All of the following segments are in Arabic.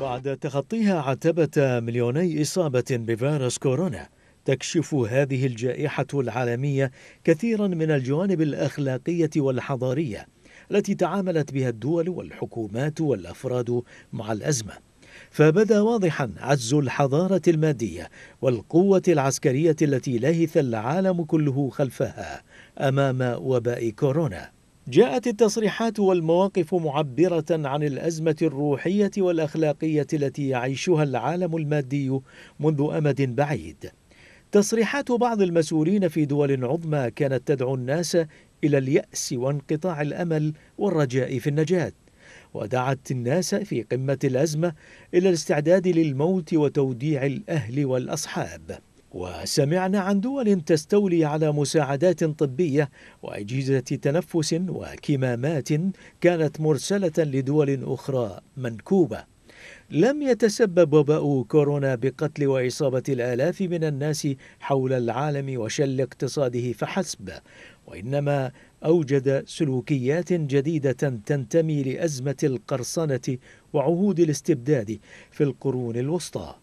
بعد تخطيها عتبة مليوني إصابة بفيروس كورونا تكشف هذه الجائحة العالمية كثيرا من الجوانب الأخلاقية والحضارية التي تعاملت بها الدول والحكومات والأفراد مع الأزمة فبدا واضحا عجز الحضارة المادية والقوة العسكرية التي لهث العالم كله خلفها أمام وباء كورونا جاءت التصريحات والمواقف معبرة عن الأزمة الروحية والأخلاقية التي يعيشها العالم المادي منذ أمد بعيد. تصريحات بعض المسؤولين في دول عظمى كانت تدعو الناس إلى اليأس وانقطاع الأمل والرجاء في النجاة. ودعت الناس في قمة الأزمة إلى الاستعداد للموت وتوديع الأهل والأصحاب. وسمعنا عن دول تستولي على مساعدات طبية وأجهزة تنفس وكمامات كانت مرسلة لدول أخرى منكوبة. لم يتسبب وباء كورونا بقتل وإصابة الآلاف من الناس حول العالم وشل اقتصاده فحسب، وإنما أوجد سلوكيات جديدة تنتمي لأزمة القرصنة وعهود الاستبداد في القرون الوسطى.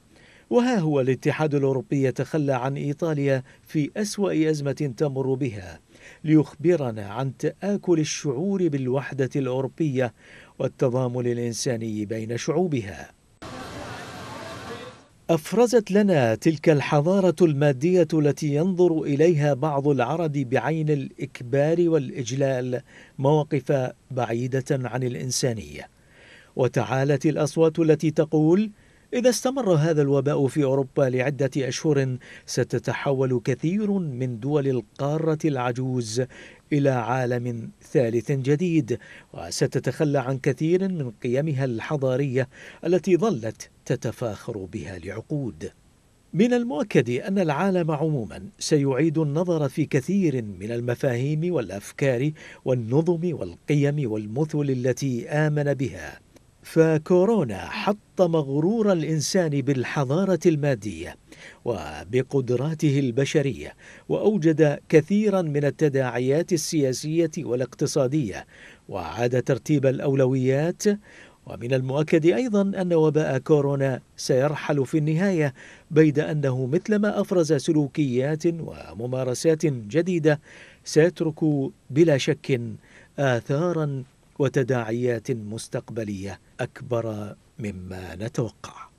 وها هو الاتحاد الأوروبي يتخلى عن إيطاليا في أسوأ أزمة تمر بها ليخبرنا عن تآكل الشعور بالوحدة الأوروبية والتضامن الإنساني بين شعوبها أفرزت لنا تلك الحضارة المادية التي ينظر إليها بعض العرب بعين الإكبار والإجلال مواقف بعيدة عن الإنسانية وتعالت الأصوات التي تقول إذا استمر هذا الوباء في أوروبا لعدة أشهر ستتحول كثير من دول القارة العجوز إلى عالم ثالث جديد وستتخلى عن كثير من قيمها الحضارية التي ظلت تتفاخر بها لعقود من المؤكد أن العالم عموما سيعيد النظر في كثير من المفاهيم والأفكار والنظم والقيم والمثل التي آمن بها فكورونا حطم غرور الانسان بالحضاره الماديه وبقدراته البشريه واوجد كثيرا من التداعيات السياسيه والاقتصاديه وعاد ترتيب الاولويات ومن المؤكد ايضا ان وباء كورونا سيرحل في النهايه بيد انه مثلما افرز سلوكيات وممارسات جديده سيترك بلا شك اثارا وتداعيات مستقبليه اكبر مما نتوقع